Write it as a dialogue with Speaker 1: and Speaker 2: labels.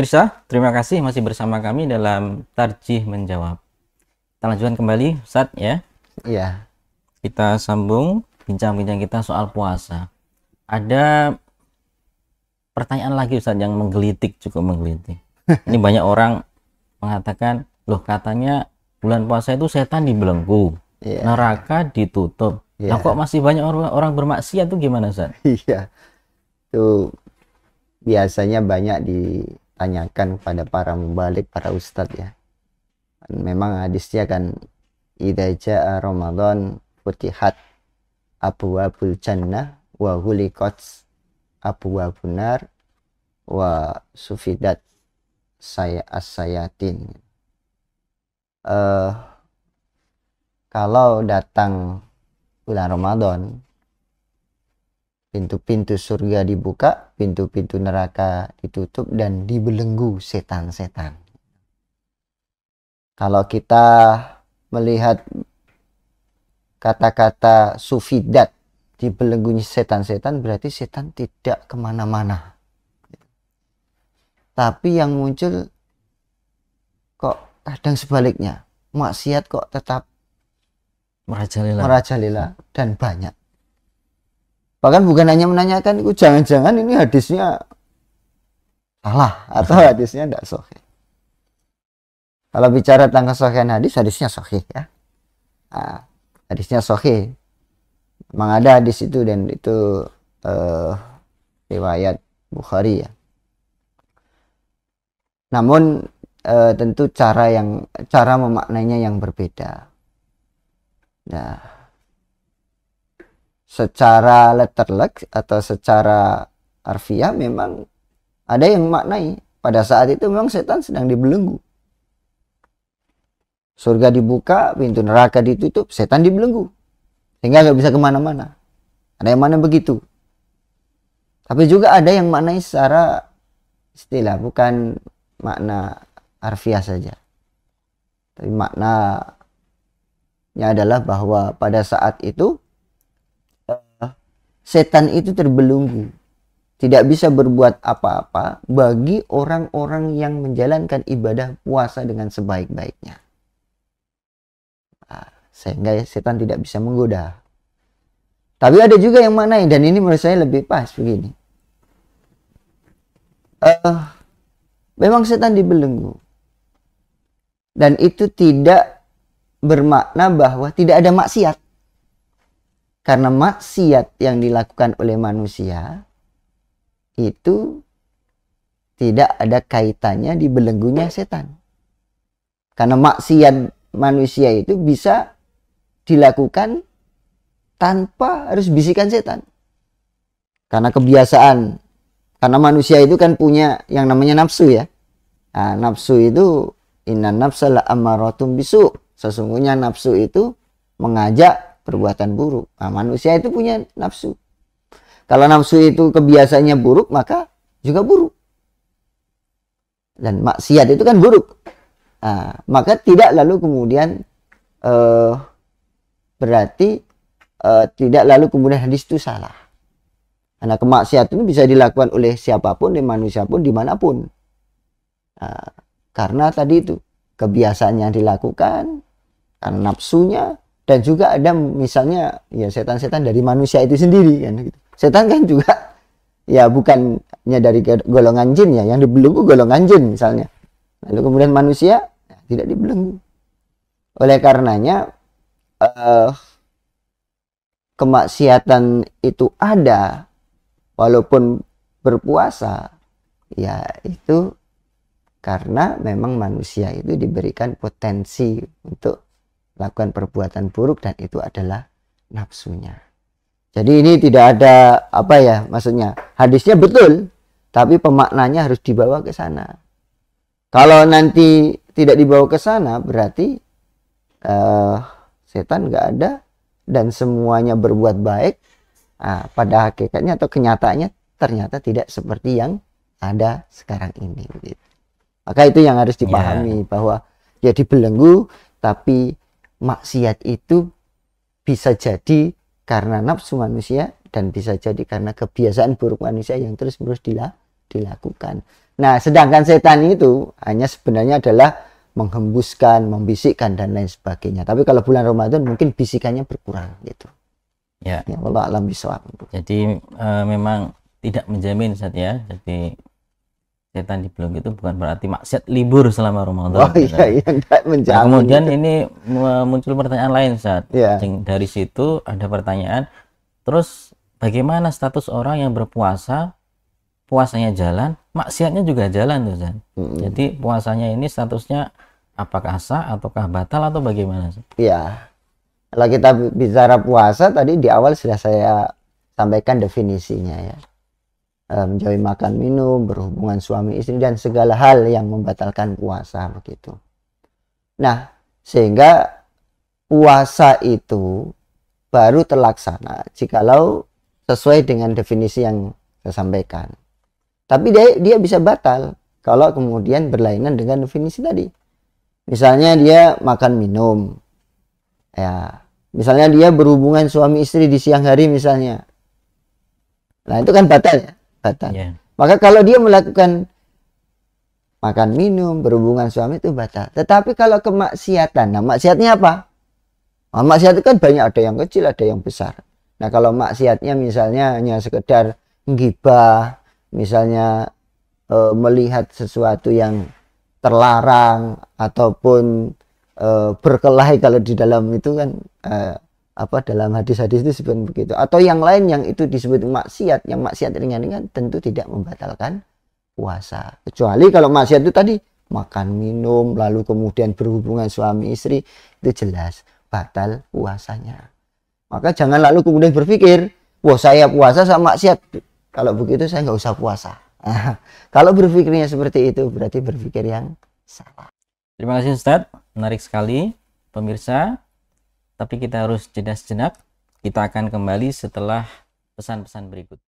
Speaker 1: Pemirsa, terima kasih masih bersama kami dalam Tarjih Menjawab. Kita lanjutkan kembali, Ustaz ya. Iya. Kita sambung bincang-bincang kita soal puasa. Ada pertanyaan lagi Ustaz yang menggelitik, cukup menggelitik. Ini banyak orang mengatakan, loh katanya bulan puasa itu setan dibelenggu, yeah. neraka ditutup. Yeah. Nah iya. kok masih banyak orang, orang bermaksiat tuh gimana
Speaker 2: Ustaz? Iya, tuh biasanya banyak di tanyakan kepada para mubalik, para ustadz ya. Memang hadisnya kan idza ja Ramadan futihat abwabul jannah wa ghuliqat abwabun nar wa sufidat saya asayatin. Uh, eh, kalau datang bulan Ramadan Pintu-pintu surga dibuka, pintu-pintu neraka ditutup dan dibelenggu setan-setan. Kalau kita melihat kata-kata sufidat dibelenggunya setan-setan berarti setan tidak kemana-mana. Tapi yang muncul kok kadang sebaliknya maksiat kok tetap merajalela, merajalela dan banyak. Bahkan bukan hanya menanyakan itu jangan-jangan ini hadisnya salah atau hadisnya tidak sahih. Kalau bicara tentang kesahihan hadis, hadisnya sahih ya. Nah, hadisnya sahih. Memang ada hadis itu dan itu uh, riwayat Bukhari ya. Namun eh, tentu cara yang cara memaknainya yang berbeda. Nah, secara letterlek atau secara arfiah memang ada yang maknai pada saat itu memang setan sedang dibelenggu. Surga dibuka, pintu neraka ditutup, setan dibelenggu. Sehingga nggak bisa kemana-mana. Ada yang mana begitu. Tapi juga ada yang maknai secara istilah, bukan makna arfiah saja. Tapi maknanya adalah bahwa pada saat itu setan itu terbelenggu, tidak bisa berbuat apa-apa bagi orang-orang yang menjalankan ibadah puasa dengan sebaik-baiknya. Ah, sehingga setan tidak bisa menggoda. Tapi ada juga yang mana dan ini menurut saya lebih pas begini. Uh, memang setan dibelenggu. Dan itu tidak bermakna bahwa tidak ada maksiat karena maksiat yang dilakukan oleh manusia itu tidak ada kaitannya di belenggunya setan. Karena maksiat manusia itu bisa dilakukan tanpa harus bisikan setan. Karena kebiasaan. Karena manusia itu kan punya yang namanya nafsu ya. Nah, nafsu itu inna nafsala amaratum bisu. Sesungguhnya nafsu itu mengajak perbuatan buruk. Nah, manusia itu punya nafsu. Kalau nafsu itu kebiasaannya buruk, maka juga buruk. Dan maksiat itu kan buruk. Nah, maka tidak lalu kemudian uh, berarti uh, tidak lalu kemudian hadis itu salah. Karena kemaksiatan bisa dilakukan oleh siapapun, di manusia pun, dimanapun. Nah, karena tadi itu kebiasaan yang dilakukan, karena nafsunya, dan juga ada misalnya ya setan-setan dari manusia itu sendiri kan gitu. setan kan juga ya bukannya dari golongan jin ya yang dibelenggu golongan jin misalnya lalu kemudian manusia ya, tidak dibelenggu oleh karenanya uh, kemaksiatan itu ada walaupun berpuasa ya itu karena memang manusia itu diberikan potensi untuk lakukan perbuatan buruk dan itu adalah nafsunya. Jadi ini tidak ada apa ya maksudnya hadisnya betul tapi pemaknanya harus dibawa ke sana. Kalau nanti tidak dibawa ke sana berarti uh, setan nggak ada dan semuanya berbuat baik nah, pada hakikatnya atau kenyataannya ternyata tidak seperti yang ada sekarang ini. Gitu. Maka itu yang harus iya. dipahami yeah. bahwa ya dibelenggu tapi maksiat itu bisa jadi karena nafsu manusia dan bisa jadi karena kebiasaan buruk manusia yang terus-menerus dilakukan. Nah, sedangkan setan itu hanya sebenarnya adalah menghembuskan, membisikkan dan lain sebagainya. Tapi kalau bulan Ramadan mungkin bisikannya berkurang gitu. Ya. Ya, Allah alam bisawab.
Speaker 1: Jadi uh, memang tidak menjamin saat ya. Jadi setan di dibelenggu itu bukan berarti maksiat libur selama Ramadan. Oh iya, iya Nah, kemudian itu. ini muncul pertanyaan lain saat iya. yeah. dari situ ada pertanyaan terus bagaimana status orang yang berpuasa puasanya jalan, maksiatnya juga jalan tuh Zan. Mm-hmm. Jadi puasanya ini statusnya apakah sah ataukah batal atau bagaimana?
Speaker 2: Iya. Kalau kita bicara puasa tadi di awal sudah saya sampaikan definisinya ya. Eh, menjauhi makan minum, berhubungan suami istri dan segala hal yang membatalkan puasa begitu. Nah, sehingga puasa itu baru terlaksana jikalau sesuai dengan definisi yang saya sampaikan. Tapi dia, dia bisa batal kalau kemudian berlainan dengan definisi tadi. Misalnya dia makan minum. Ya, misalnya dia berhubungan suami istri di siang hari misalnya. Nah, itu kan batal ya batal. Yeah. Maka kalau dia melakukan makan minum, berhubungan suami itu batal. Tetapi kalau kemaksiatan, nah maksiatnya apa? Nah, maksiat itu kan banyak ada yang kecil, ada yang besar. Nah kalau maksiatnya misalnya hanya sekedar gibah, misalnya e, melihat sesuatu yang terlarang ataupun e, berkelahi kalau di dalam itu kan e, apa dalam hadis-hadis itu disebut begitu atau yang lain yang itu disebut maksiat yang maksiat ringan-ringan tentu tidak membatalkan puasa kecuali kalau maksiat itu tadi makan minum lalu kemudian berhubungan suami istri itu jelas batal puasanya maka jangan lalu kemudian berpikir wah saya puasa sama maksiat kalau begitu saya nggak usah puasa kalau berpikirnya seperti itu berarti berpikir yang salah
Speaker 1: terima kasih Ustadz menarik sekali pemirsa tapi kita harus jeda sejenak. Kita akan kembali setelah pesan-pesan berikut.